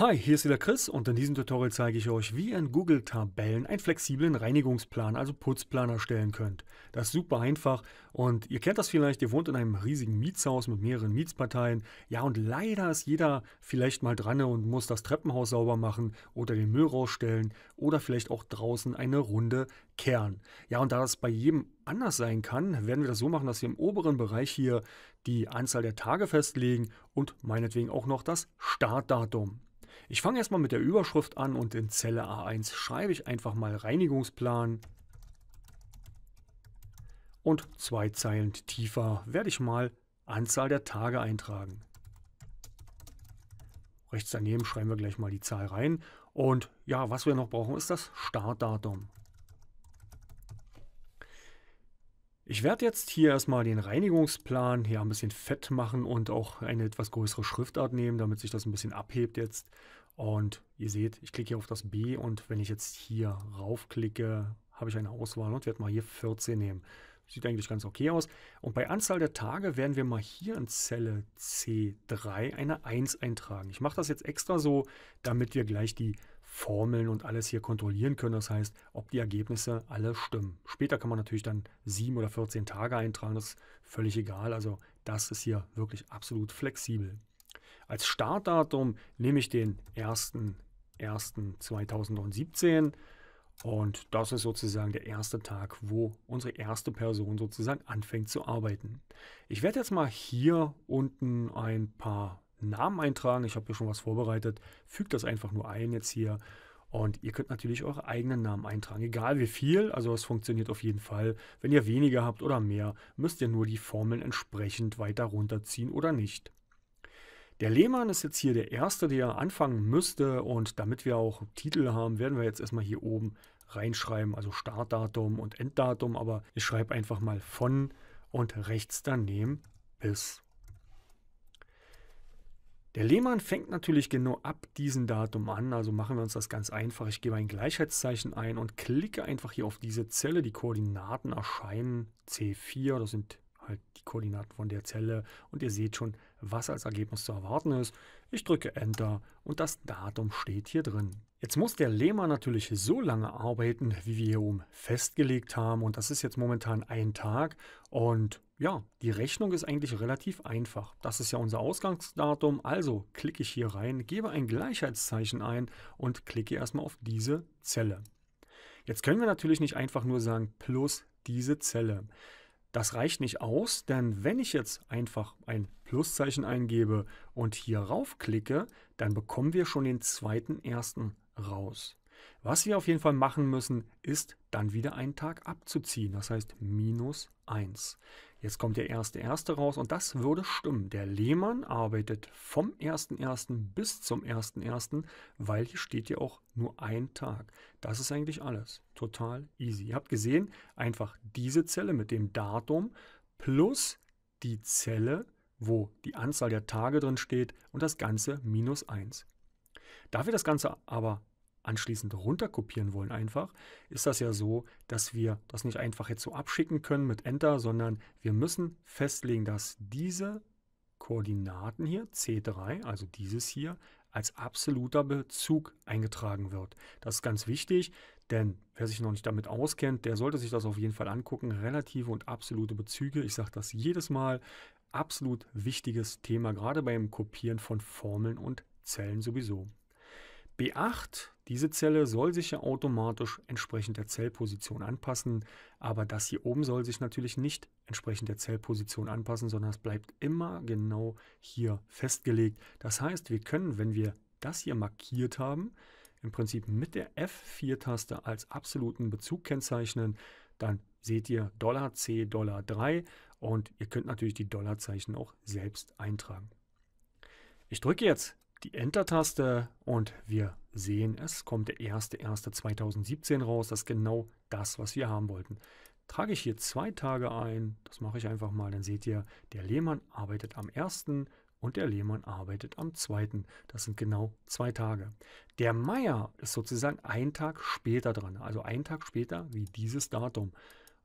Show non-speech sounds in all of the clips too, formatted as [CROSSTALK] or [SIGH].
Hi, hier ist wieder Chris und in diesem Tutorial zeige ich euch, wie ihr in Google Tabellen einen flexiblen Reinigungsplan, also Putzplan erstellen könnt. Das ist super einfach und ihr kennt das vielleicht, ihr wohnt in einem riesigen Mietshaus mit mehreren Mietsparteien. Ja und leider ist jeder vielleicht mal dran und muss das Treppenhaus sauber machen oder den Müll rausstellen oder vielleicht auch draußen eine Runde kehren. Ja und da das bei jedem anders sein kann, werden wir das so machen, dass wir im oberen Bereich hier die Anzahl der Tage festlegen und meinetwegen auch noch das Startdatum. Ich fange erstmal mit der Überschrift an und in Zelle A1 schreibe ich einfach mal Reinigungsplan. Und zwei Zeilen tiefer werde ich mal Anzahl der Tage eintragen. Rechts daneben schreiben wir gleich mal die Zahl rein. Und ja, was wir noch brauchen, ist das Startdatum. Ich werde jetzt hier erstmal den Reinigungsplan hier ein bisschen fett machen und auch eine etwas größere Schriftart nehmen, damit sich das ein bisschen abhebt jetzt. Und ihr seht, ich klicke hier auf das B und wenn ich jetzt hier raufklicke, habe ich eine Auswahl und werde mal hier 14 nehmen. Sieht eigentlich ganz okay aus. Und bei Anzahl der Tage werden wir mal hier in Zelle C3 eine 1 eintragen. Ich mache das jetzt extra so, damit wir gleich die Formeln und alles hier kontrollieren können. Das heißt, ob die Ergebnisse alle stimmen. Später kann man natürlich dann sieben oder 14 Tage eintragen, das ist völlig egal. Also das ist hier wirklich absolut flexibel. Als Startdatum nehme ich den 1.1.2017 und das ist sozusagen der erste Tag, wo unsere erste Person sozusagen anfängt zu arbeiten. Ich werde jetzt mal hier unten ein paar Namen eintragen. Ich habe hier schon was vorbereitet. Fügt das einfach nur ein jetzt hier. Und ihr könnt natürlich eure eigenen Namen eintragen, egal wie viel. Also es funktioniert auf jeden Fall. Wenn ihr weniger habt oder mehr, müsst ihr nur die Formeln entsprechend weiter runterziehen oder nicht. Der Lehmann ist jetzt hier der erste, der anfangen müsste. Und damit wir auch Titel haben, werden wir jetzt erstmal hier oben reinschreiben. Also Startdatum und Enddatum. Aber ich schreibe einfach mal von und rechts daneben bis. Der Lehmann fängt natürlich genau ab diesem Datum an, also machen wir uns das ganz einfach. Ich gebe ein Gleichheitszeichen ein und klicke einfach hier auf diese Zelle. Die Koordinaten erscheinen C4, das sind halt die Koordinaten von der Zelle und ihr seht schon, was als Ergebnis zu erwarten ist. Ich drücke Enter und das Datum steht hier drin. Jetzt muss der Lema natürlich so lange arbeiten, wie wir hier oben festgelegt haben und das ist jetzt momentan ein Tag und ja, die Rechnung ist eigentlich relativ einfach. Das ist ja unser Ausgangsdatum, also klicke ich hier rein, gebe ein Gleichheitszeichen ein und klicke erstmal auf diese Zelle. Jetzt können wir natürlich nicht einfach nur sagen plus diese Zelle. Das reicht nicht aus, denn wenn ich jetzt einfach ein Pluszeichen eingebe und hier raufklicke, dann bekommen wir schon den zweiten ersten raus. Was wir auf jeden Fall machen müssen, ist dann wieder einen Tag abzuziehen, das heißt minus 1. Jetzt kommt der erste erste raus und das würde stimmen. Der Lehmann arbeitet vom 1.1. bis zum 1.1., weil hier steht ja auch nur ein Tag. Das ist eigentlich alles. Total easy. Ihr habt gesehen, einfach diese Zelle mit dem Datum plus die Zelle, wo die Anzahl der Tage drin steht und das Ganze minus 1. Da wir das Ganze aber anschließend runterkopieren wollen einfach, ist das ja so, dass wir das nicht einfach jetzt so abschicken können mit Enter, sondern wir müssen festlegen, dass diese Koordinaten hier, C3, also dieses hier, als absoluter Bezug eingetragen wird. Das ist ganz wichtig, denn wer sich noch nicht damit auskennt, der sollte sich das auf jeden Fall angucken. Relative und absolute Bezüge, ich sage das jedes Mal, absolut wichtiges Thema, gerade beim Kopieren von Formeln und Zellen sowieso. B8, diese Zelle soll sich ja automatisch entsprechend der Zellposition anpassen, aber das hier oben soll sich natürlich nicht entsprechend der Zellposition anpassen, sondern es bleibt immer genau hier festgelegt. Das heißt, wir können, wenn wir das hier markiert haben, im Prinzip mit der F4-Taste als absoluten Bezug kennzeichnen, dann seht ihr Dollar C, 3 und ihr könnt natürlich die Dollarzeichen auch selbst eintragen. Ich drücke jetzt die Enter-Taste und wir sehen, es kommt der 1.1.2017 raus. Das ist genau das, was wir haben wollten. Trage ich hier zwei Tage ein, das mache ich einfach mal, dann seht ihr, der Lehmann arbeitet am 1. und der Lehmann arbeitet am 2. Das sind genau zwei Tage. Der Meier ist sozusagen einen Tag später dran, also einen Tag später wie dieses Datum.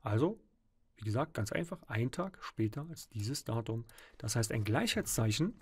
Also, wie gesagt, ganz einfach, einen Tag später als dieses Datum. Das heißt, ein Gleichheitszeichen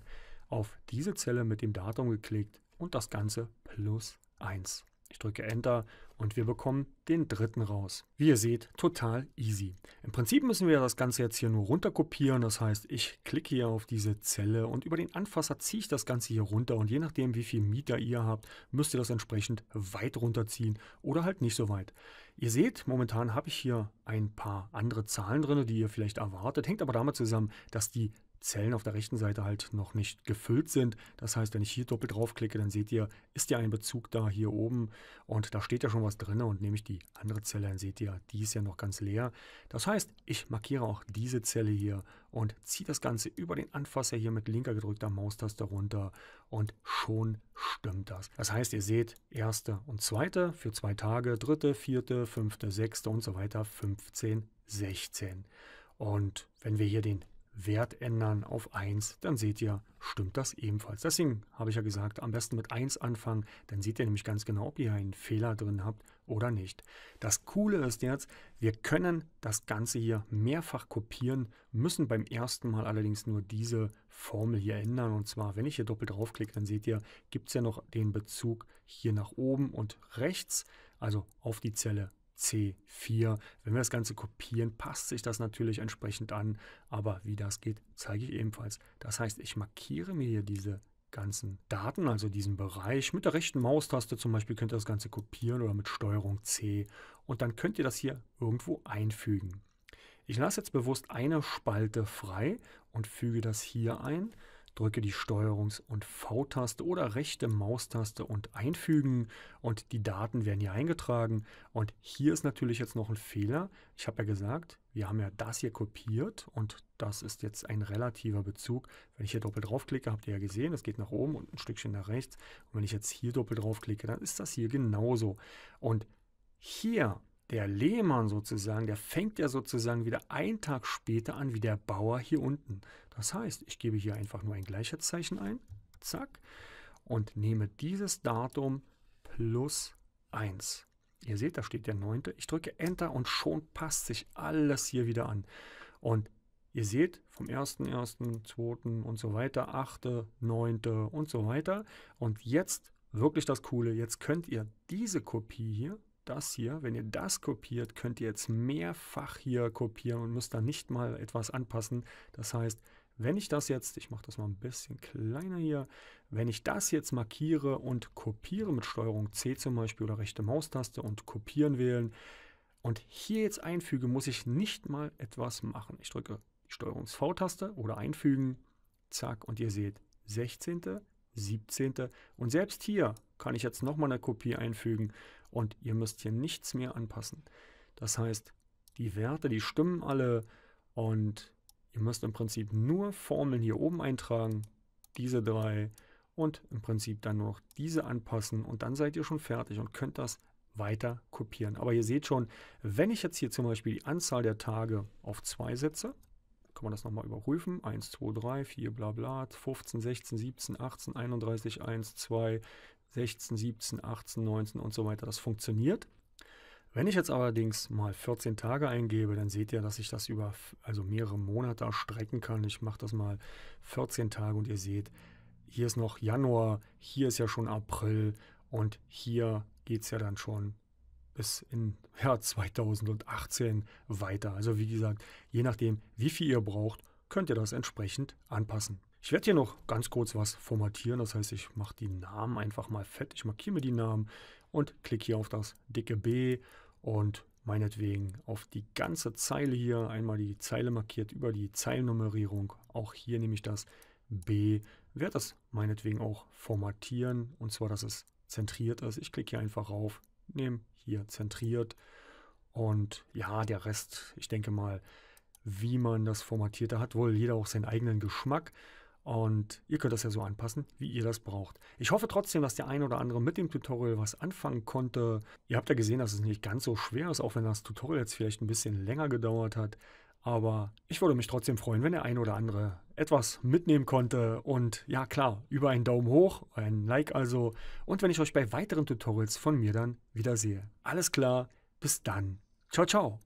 auf diese Zelle mit dem Datum geklickt und das Ganze plus 1. Ich drücke Enter und wir bekommen den dritten raus. Wie ihr seht, total easy. Im Prinzip müssen wir das Ganze jetzt hier nur runterkopieren. Das heißt, ich klicke hier auf diese Zelle und über den Anfasser ziehe ich das Ganze hier runter. Und je nachdem, wie viel Mieter ihr habt, müsst ihr das entsprechend weit runterziehen oder halt nicht so weit. Ihr seht, momentan habe ich hier ein paar andere Zahlen drin, die ihr vielleicht erwartet. Hängt aber damit zusammen, dass die Zellen auf der rechten Seite halt noch nicht gefüllt sind. Das heißt, wenn ich hier doppelt draufklicke, dann seht ihr, ist ja ein Bezug da hier oben und da steht ja schon was drin und nehme ich die andere Zelle, dann seht ihr, die ist ja noch ganz leer. Das heißt, ich markiere auch diese Zelle hier und ziehe das Ganze über den Anfasser hier mit linker gedrückter Maustaste runter und schon stimmt das. Das heißt, ihr seht, erste und zweite für zwei Tage, dritte, vierte, fünfte, sechste und so weiter, 15, 16. Und wenn wir hier den Wert ändern auf 1, dann seht ihr, stimmt das ebenfalls. Deswegen habe ich ja gesagt, am besten mit 1 anfangen, dann seht ihr nämlich ganz genau, ob ihr einen Fehler drin habt oder nicht. Das Coole ist jetzt, wir können das Ganze hier mehrfach kopieren, müssen beim ersten Mal allerdings nur diese Formel hier ändern. Und zwar, wenn ich hier doppelt draufklicke, dann seht ihr, gibt es ja noch den Bezug hier nach oben und rechts, also auf die Zelle C4. Wenn wir das Ganze kopieren, passt sich das natürlich entsprechend an, aber wie das geht, zeige ich ebenfalls. Das heißt, ich markiere mir hier diese ganzen Daten, also diesen Bereich. Mit der rechten Maustaste zum Beispiel könnt ihr das Ganze kopieren oder mit Steuerung C und dann könnt ihr das hier irgendwo einfügen. Ich lasse jetzt bewusst eine Spalte frei und füge das hier ein drücke die Steuerungs- und V-Taste oder rechte Maustaste und einfügen und die Daten werden hier eingetragen. Und hier ist natürlich jetzt noch ein Fehler. Ich habe ja gesagt, wir haben ja das hier kopiert und das ist jetzt ein relativer Bezug. Wenn ich hier doppelt draufklicke, habt ihr ja gesehen, es geht nach oben und ein Stückchen nach rechts. Und wenn ich jetzt hier doppelt draufklicke, dann ist das hier genauso. Und hier der Lehmann sozusagen, der fängt ja sozusagen wieder einen Tag später an wie der Bauer hier unten. Das heißt, ich gebe hier einfach nur ein Gleichheitszeichen ein, zack, und nehme dieses Datum plus 1. Ihr seht, da steht der 9. Ich drücke Enter und schon passt sich alles hier wieder an. Und ihr seht, vom 1.1., 2. und so weiter, 8., 9. und so weiter. Und jetzt wirklich das Coole, jetzt könnt ihr diese Kopie hier das hier, wenn ihr das kopiert, könnt ihr jetzt mehrfach hier kopieren und müsst da nicht mal etwas anpassen. Das heißt, wenn ich das jetzt, ich mache das mal ein bisschen kleiner hier, wenn ich das jetzt markiere und kopiere mit Steuerung C zum Beispiel oder rechte Maustaste und kopieren wählen und hier jetzt einfüge, muss ich nicht mal etwas machen. Ich drücke die Steuerung V-Taste oder einfügen, zack und ihr seht 16., 17. und selbst hier kann ich jetzt nochmal eine Kopie einfügen und ihr müsst hier nichts mehr anpassen. Das heißt, die Werte, die stimmen alle und ihr müsst im Prinzip nur Formeln hier oben eintragen, diese drei und im Prinzip dann nur noch diese anpassen und dann seid ihr schon fertig und könnt das weiter kopieren. Aber ihr seht schon, wenn ich jetzt hier zum Beispiel die Anzahl der Tage auf 2 setze, kann man das nochmal überprüfen. 1, 2, 3, 4, bla bla, 15, 16, 17, 18, 31, 1, 2, 16, 17, 18, 19 und so weiter. Das funktioniert. Wenn ich jetzt allerdings mal 14 Tage eingebe, dann seht ihr, dass ich das über also mehrere Monate erstrecken kann. Ich mache das mal 14 Tage und ihr seht, hier ist noch Januar, hier ist ja schon April und hier geht es ja dann schon bis in [LAUGHS] ja, 2018 weiter. Also wie gesagt, je nachdem, wie viel ihr braucht, könnt ihr das entsprechend anpassen. Ich werde hier noch ganz kurz was formatieren. Das heißt, ich mache die Namen einfach mal fett. Ich markiere mir die Namen und klicke hier auf das dicke B und meinetwegen auf die ganze Zeile hier. Einmal die Zeile markiert über die Zeilennummerierung. Auch hier nehme ich das B. Werde das meinetwegen auch formatieren und zwar, dass es zentriert ist. Ich klicke hier einfach auf, nehme hier zentriert und ja, der Rest, ich denke mal, wie man das formatiert, da hat wohl jeder auch seinen eigenen Geschmack. Und ihr könnt das ja so anpassen, wie ihr das braucht. Ich hoffe trotzdem, dass der eine oder andere mit dem Tutorial was anfangen konnte. Ihr habt ja gesehen, dass es nicht ganz so schwer ist, auch wenn das Tutorial jetzt vielleicht ein bisschen länger gedauert hat. Aber ich würde mich trotzdem freuen, wenn der eine oder andere etwas mitnehmen konnte. Und ja klar, über einen Daumen hoch, ein Like also. Und wenn ich euch bei weiteren Tutorials von mir dann wiedersehe. Alles klar, bis dann. Ciao, ciao.